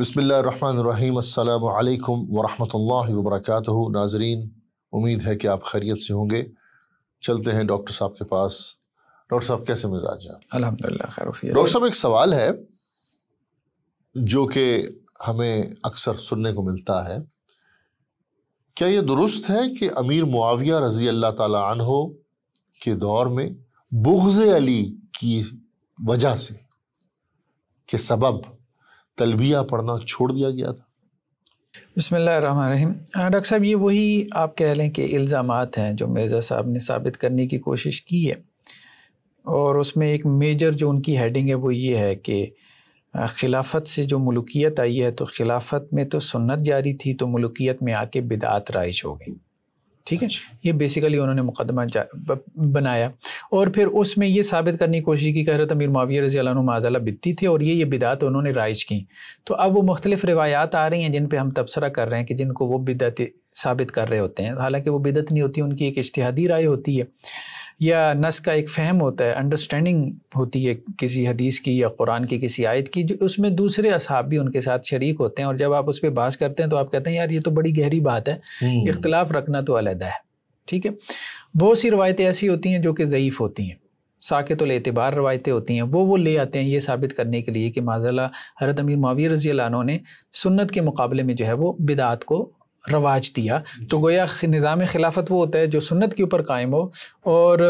बसमीम् अल्लाम वरहमल नाजरीन उम्मीद है कि आप खैरियत से होंगे चलते हैं डॉक्टर साहब के पास डॉक्टर साहब कैसे मिजाज हैं अल्हम्दुलिल्लाह खैर डॉक्टर साहब एक सवाल है जो कि हमें अक्सर सुनने को मिलता है क्या ये दुरुस्त है कि अमीर मुआविया रज़ी अल्लाह तहो के दौर में बुग्ज़ अली की वजह से के सबब तलबिया पढ़ना छोड़ दिया गया था बसमीम हाँ, डॉक्टर साहब ये वही आप कह लें कि इल्ज़ाम हैं जो मिर्ज़ा साहब ने साबित करने की कोशिश की है और उसमें एक मेजर जो उनकी हेडिंग है वो ये है कि खिलाफत से जो मलुकियत आई है तो खिलाफत में तो सुन्नत जारी थी तो मलुकियत में आके बिदात राइज हो गई ठीक है ये बेसिकली उन्होंने मुकदमा बनाया और फिर उसमें ये साबित करने की कोशिश की हजरत अमीर माविया रजी माजाला बिती थे और ये ये बिदात उन्होंने राइज की तो अब वो मुख्तलिफ रिवायात आ रही हैं जिन पर हम तबसरा कर रहे हैं कि जिनको वो बिदत साबित कर रहे होते हैं हालांकि वो बिदत नहीं होती उनकी एक इश्तिहादी राय होती है या नस का एक फ़हम होता है अंडरस्टैंडिंग होती है किसी हदीस की या कुरान की किसी आयत की जो उसमें दूसरे असहाब भी उनके साथ शरीक होते हैं और जब आप उस पर बास करते हैं तो आप कहते हैं यार ये तो बड़ी गहरी बात है हम्म। इख्तलाफ रखना तो अलहदा है ठीक है बहुत सी रवायतें ऐसी होती हैं जो कि ज़यीफ़ होती हैं साकेत अतबार रवायतें होती हैं वो वो ले आते हैं ये साबित करने के लिए कि माजला हरत अमीर मावी रजी ने सुन्नत के मुकाबले में जो है वो बिदात को रवाज दिया तो गोया निज़ाम खिलाफत तो वो होता है जो सुन्नत के ऊपर कायम हो और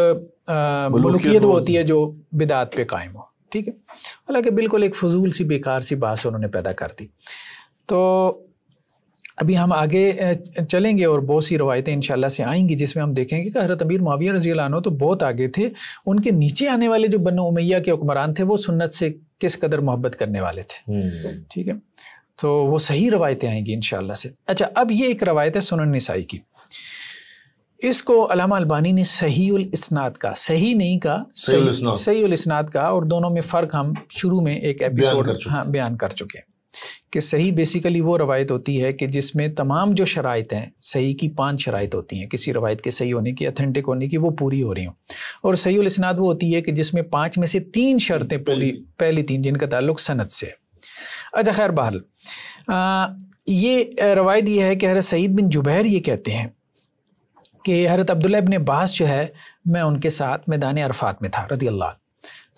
मलूकियत वो होती है जो बिदात पे कायम हो ठीक है हालांकि बिल्कुल एक फजूल सी बेकार सी बात उन्होंने पैदा कर दी तो अभी हम आगे चलेंगे और बहुत सी रवायतें इंशाल्लाह से आएंगी जिसमें हम देखेंगे कि हजरत अमीर माविया रजी अनो तो बहुत आगे थे उनके नीचे आने वाले जो बन उमैया के हुक्मरान थे वो सुन्नत से किस कदर मोहब्बत करने वाले थे हम्म। ठीक है तो वो सही रवायतें आएंगी इन से अच्छा अब ये एक रवायत है सुन नसाई की इसको अलामा अलबानी ने सही इसनाद का सही नहीं का सही इसनाद का और दोनों में फ़र्क हम शुरू में एक एपिसोड हाँ बयान कर चुके हैं कि सही बेसिकली वो रवायत होती है कि जिसमें तमाम जो शराइत हैं सही की पांच शराइत होती हैं किसी रवायत के सही होने की अथेंटिक होने की वो पूरी हो रही हों और सही इसनाद वो होती है कि जिसमें पाँच में से तीन शर्तें पूरी पहली तीन जिनका ताल्लुक सनत से है अच्छा खैर बहरल ये रवायत यह है कि हर सईद बिन जुबैर ये कहते हैं कि हरत अब्दुल्ला इबन अब्बास जो है मैं उनके साथ मैदान अरफात में था रदी अल्लाह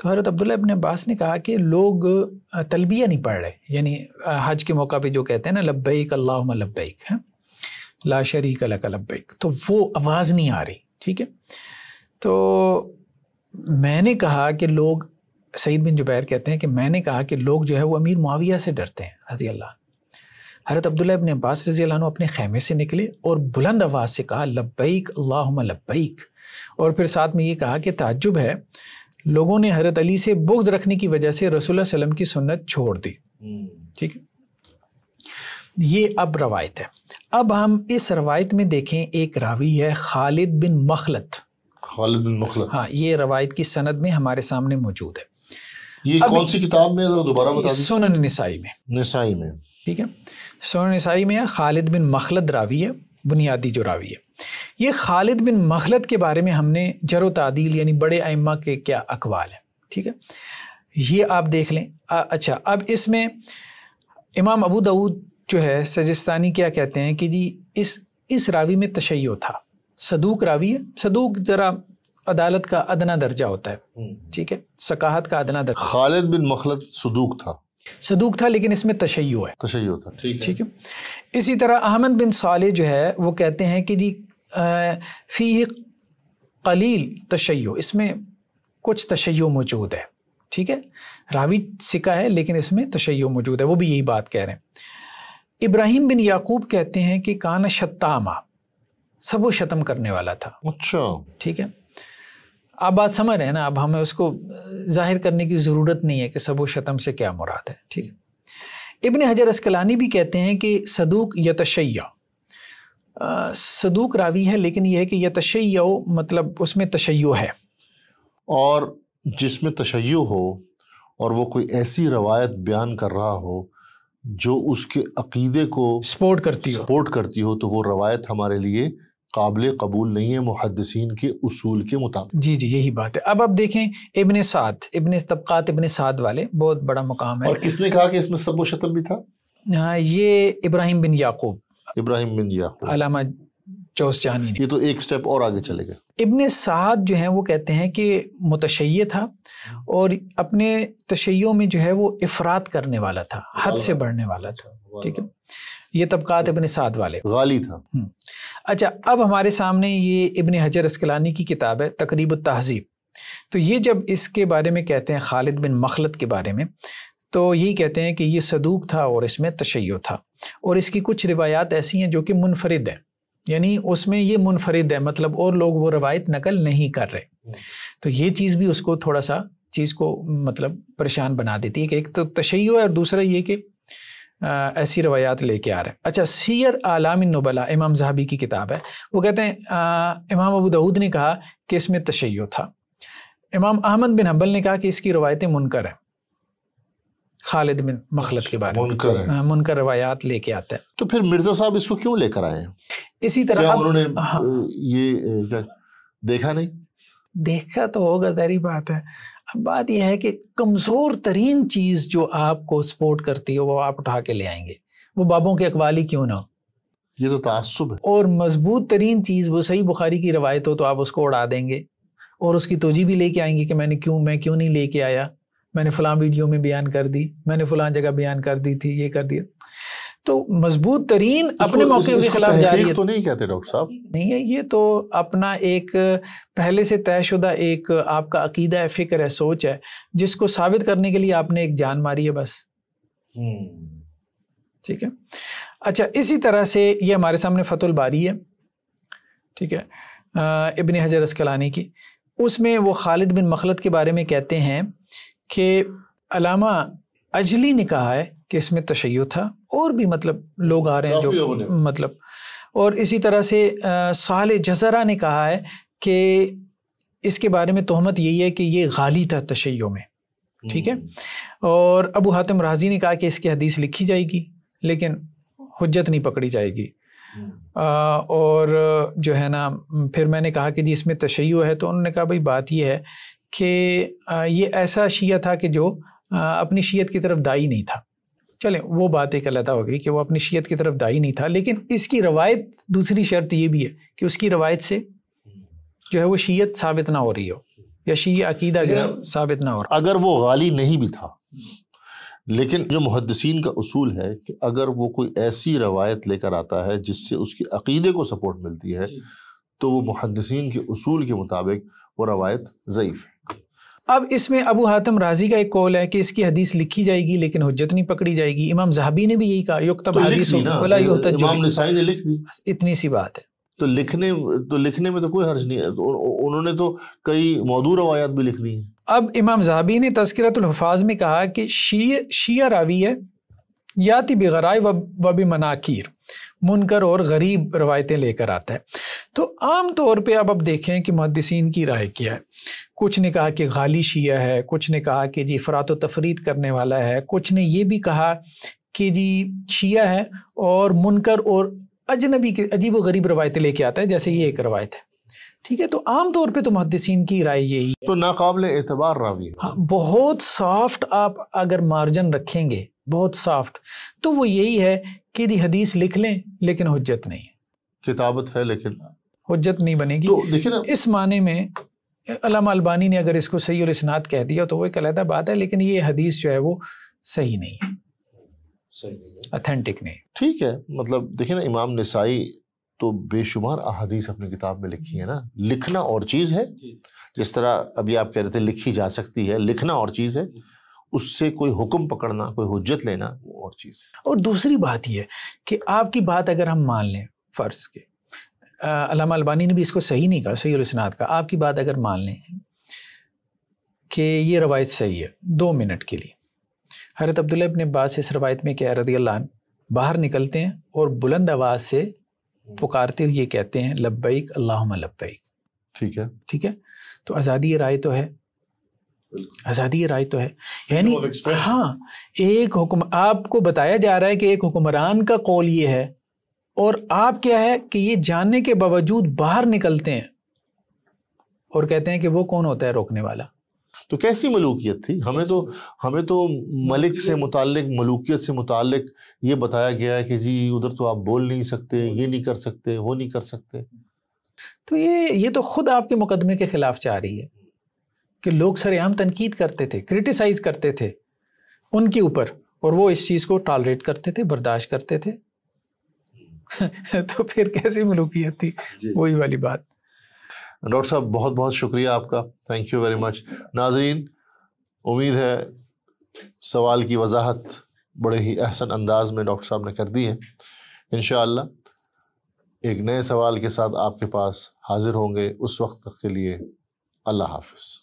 तो हरत अब्दुल्ला इबन अब्बास ने कहा कि लोग तलबिया नहीं पढ़ रहे यानी हज के मौका पर जो कहते हैं ना लब्बैक अल्लाह लब्बैक है ला शरीक लक लब्बैक तो वो आवाज़ नहीं आ रही ठीक है तो मैंने कहा कि लोग सईद बिन जुबैर कहते हैं कि मैंने कहा कि लोग जो है वो अमीर मुआविया से डरते हैं रजी अल्लाह हरत अब्दुल्ला इबन अब्बास रजी अपने खैमे से निकले और बुलंद आवाज़ से कहा लब्बैक अल्लाह लब्बैक और फिर साथ में ये कहा कि ताज्जुब है लोगों ने हरत अली से बुग्ज रखने की वजह से रसोल्ला वसलम की सुन्नत छोड़ दी हम्म। ठीक है ये अब रवायत है अब हम इस रवायत में देखें एक रावी है खालिद बिन मखलत खालिद बिन मखलत हाँ ये रवायत की सनद में हमारे सामने मौजूद है ये कौन सी किताब में दोबारा बता सोन नसाई में नसाई में ठीक है सोन नसाई में खालिद बिन मखलद रावी है बुनियादी जो रावी है ये खालिद बिन मखलद के बारे में हमने जर तदील यानी बड़े अम्मा के क्या अकवाल है ठीक है ये आप देख लें आ, अच्छा अब इसमें इमाम अबू दाऊद जो है सजिस्तानी क्या कहते हैं कि जी इस इस रावी में तशैय था सदूक रावी है सदूक ज़रा अदालत का अदना दर्जा होता है हम्म। ठीक है सकाहत का अदना दर्जा खालिद बिन मखलत सदूक था सदूक था लेकिन इसमें तशैय है तशैय था ठीक है ठीक है इसी तरह अहमद बिन साले जो है वो कहते हैं कि जी फ़ी कलील तशैय इसमें कुछ तशैय मौजूद है ठीक है रावी सिका है लेकिन इसमें तशैय मौजूद है वो भी यही बात कह रहे हैं इब्राहिम बिन याकूब कहते हैं कि कान शत्तामा सबो शतम करने वाला था अच्छा ठीक है आप बात समझ रहे हैं ना अब हमें उसको जाहिर करने की ज़रूरत नहीं है कि सबो शतम से क्या मुराद है ठीक है इबन हजर असकलानी भी कहते हैं कि सदूक यतशैया सदूक रावी है लेकिन यह है कि यतशैया मतलब उसमें तशैय है और जिसमें तशैय हो और वो कोई ऐसी रवायत बयान कर रहा हो जो उसके अकीदे को सपोर्ट करती हो सपोर्ट करती हो तो वो रवायत हमारे लिए काबिल कबूल नहीं है मुहदसिन के असूल के मुताबिक जी जी यही बात है अब आप देखें इबन साथ इबन तबक़ात इबन साद वाले बहुत बड़ा मुकाम है और किसने कहा कि इसमें सब शतम भी था ये Ibrahim bin Yaqub Ibrahim bin Yaqub अलामा चौस जहानी ये तो एक स्टेप और आगे चले गए इबन साद जो है वो कहते हैं कि मुतशय था और अपने तशैयों में जो है वो इफरात करने वाला था हद से बढ़ने वाला था ठीक है ये तबकात इबन साद वाले गाली था हम्म। अच्छा अब हमारे सामने ये इबन हजर असकलानी की किताब है तकरीब तहजीब तो ये जब इसके बारे में कहते हैं खालिद बिन मखलत के बारे में तो यही कहते हैं कि ये सदूक था और इसमें तशैय था और इसकी कुछ रिवायात ऐसी हैं जो कि मुनफरद हैं यानी उसमें ये मुनफरद है मतलब और लोग वो रवायत नकल नहीं कर रहे तो ये चीज़ भी उसको थोड़ा सा चीज़ को मतलब परेशान बना देती है कि एक तो तशैय है और दूसरा ये कि ऐसी रवायात लेके आ रहे हैं अच्छा सीर आलाम नबला इमाम जहाबी की किताब है वो कहते हैं आ, इमाम अबू दाऊद ने कहा कि इसमें तशैय था इमाम अहमद बिन हम्बल ने कहा कि इसकी रवायतें मुनकर हैं खालिद बिन मखलत के बारे में हाँ, मुनकर रवायात लेके आते हैं तो फिर मिर्जा साहब इसको क्यों लेकर आए इसी तरह उन्होंने हाँ, ये देखा नहीं देखा तो होगा तेरी बात है अब बात यह है कि कमज़ोर तरीन चीज़ जो आपको सपोर्ट करती हो वो आप उठा के ले आएंगे वो बाबों के अकवाली क्यों ना हो ये तो तसब है और मजबूत तरीन चीज़ वो सही बुखारी की रवायत हो तो आप उसको उड़ा देंगे और उसकी तोजी भी लेके आएंगे कि मैंने क्यों मैं क्यों नहीं लेके आया मैंने फ़लाँ वीडियो में बयान कर दी मैंने फ़लाँ जगह बयान कर दी थी ये कर दिया तो मजबूत तरीन अपने मौके के खिलाफ जा रही है तो नहीं कहते डॉक्टर साहब नहीं है ये तो अपना एक पहले से तयशुदा एक आपका अकीदा है फिक्र है सोच है जिसको साबित करने के लिए आपने एक जान मारी है बस हम्म। ठीक है अच्छा इसी तरह से ये हमारे सामने फतुल बारी है ठीक है इबन हजर असकलानी की उसमें वो खालिद बिन मखलत के बारे में कहते हैं कि अलामा अजली ने कहा है कि इसमें तशै था और भी मतलब लोग आ रहे हैं जो मतलब और इसी तरह से साल जजरा ने कहा है कि इसके बारे में तहमत यही है कि ये गाली था तशैय में ठीक है हम्म। और अबू हातिम राजी ने कहा कि इसकी हदीस लिखी जाएगी लेकिन हजत नहीं पकड़ी जाएगी आ, हम्म। और जो है ना फिर मैंने कहा कि जी इसमें तशै है तो उन्होंने कहा भाई बात यह है कि ये ऐसा शिया था कि जो अपनी शीयत की तरफ दाई नहीं था चलें वो बात एक अलहदा हो गई कि वो अपनी शीयत की तरफ दाई नहीं था लेकिन इसकी रवायत दूसरी शर्त ये भी है कि उसकी रवायत से जो है वो शीयत साबित ना हो रही हो या शी अकीदा जो साबित ना हो रहा अगर वो गाली नहीं भी था लेकिन जो मुहदसिन का उसूल है कि अगर वो कोई ऐसी रवायत लेकर आता है जिससे उसके अकीदे को सपोर्ट मिलती है तो वो मुहदसिन के असूल के मुताबिक वो रवायत ज़यीफ़ है अब इसमें अबू हातम राजी का एक कौल है कि इसकी हदीस लिखी जाएगी लेकिन हजत नहीं पकड़ी जाएगी इमाम जहाबी ने भी यही कहा युक्तब तो हदीस बोला इमाम नसाई ने लिख दी इतनी सी बात है तो लिखने तो लिखने में तो कोई हर्ज नहीं है तो उन्होंने तो कई मौदू रवायात भी लिख दी हैं अब इमाम जहाबी ने तस्करतलफाज में कहा कि शी शिया रावी है याति तो बगराय व बमनाकिर मुनकर और गरीब रवायतें लेकर आता है तो आम तौर पे अब अब देखें कि मुहदसिन की राय क्या है कुछ ने कहा कि गाली शिया है कुछ ने कहा कि जी फ़रात तफरीद करने वाला है कुछ ने ये भी कहा कि जी शिया है और मुनकर और अजनबी के अजीब व गरीब रवायतें लेके आता है जैसे ये एक रवायत है ठीक है तो आम तौर पे तो मुहदसिन की राय यही तो नाकबिल एतबार रावी हाँ बहुत सॉफ्ट आप अगर मार्जन रखेंगे बहुत साफ्ट तो वो यही है कि यदि हदीस लिख लें लेकिन हजत नहीं किताबत है लेकिन हजत नहीं बनेगी तो इस माने में अलामा ने अगर इसको सही और इसनात कह दिया तो वो एक अलहदा बात है लेकिन ये हदीस जो है वो सही नहीं है अथेंटिक नहीं ठीक है मतलब देखिए ना इमाम नसाई तो बेशुमार अहादीस अपनी किताब में लिखी है ना लिखना और चीज़ है जिस तरह अभी आप कह रहे थे लिखी जा सकती है लिखना और चीज़ है उससे कोई हुक्म पकड़ना कोई हुज्जत लेना वो और चीज़ है और दूसरी बात यह कि आपकी बात अगर हम मान लें फ़र्ज़ के अलामा अलबानी ने भी इसको सही नहीं कहा सही इसनाद का आपकी बात अगर मान लें कि ये रवायत सही है दो मिनट के लिए हरत अब्दुल्ला अपने अब्बास इस रवायत में क्या रदी अल्लाह बाहर निकलते हैं और बुलंद आवाज़ से पुकारते हुए कहते हैं लब्बैक अल्लाह लब्बैक ठीक है ठीक है तो आज़ादी राय तो है आज़ादी राय तो है यानी हाँ एक हुक्म आपको बताया जा रहा है कि एक हुक्मरान का कौल ये है और आप क्या है कि ये जानने के बावजूद बाहर निकलते हैं और कहते हैं कि वो कौन होता है रोकने वाला तो कैसी मलूकियत थी हमें तो हमें तो मलिक से मुतक मलूकियत से मुतक ये बताया गया है कि जी उधर तो आप बोल नहीं सकते ये नहीं कर सकते वो नहीं कर सकते तो ये ये तो खुद आपके मुकदमे के खिलाफ चाह रही है कि लोग सरेआम तनकीद करते थे क्रिटिसाइज करते थे उनके ऊपर और वो इस चीज़ को टॉलरेट करते थे बर्दाश्त करते थे तो फिर कैसी मलूकियत थी वही वाली बात डॉक्टर साहब बहुत बहुत शुक्रिया आपका थैंक यू वेरी मच नाजरीन उम्मीद है सवाल की वजाहत बड़े ही अहसन अंदाज में डॉक्टर साहब ने कर दी है इन एक नए सवाल के साथ आपके पास हाजिर होंगे उस वक्त तक के लिए अल्लाह हाफिज़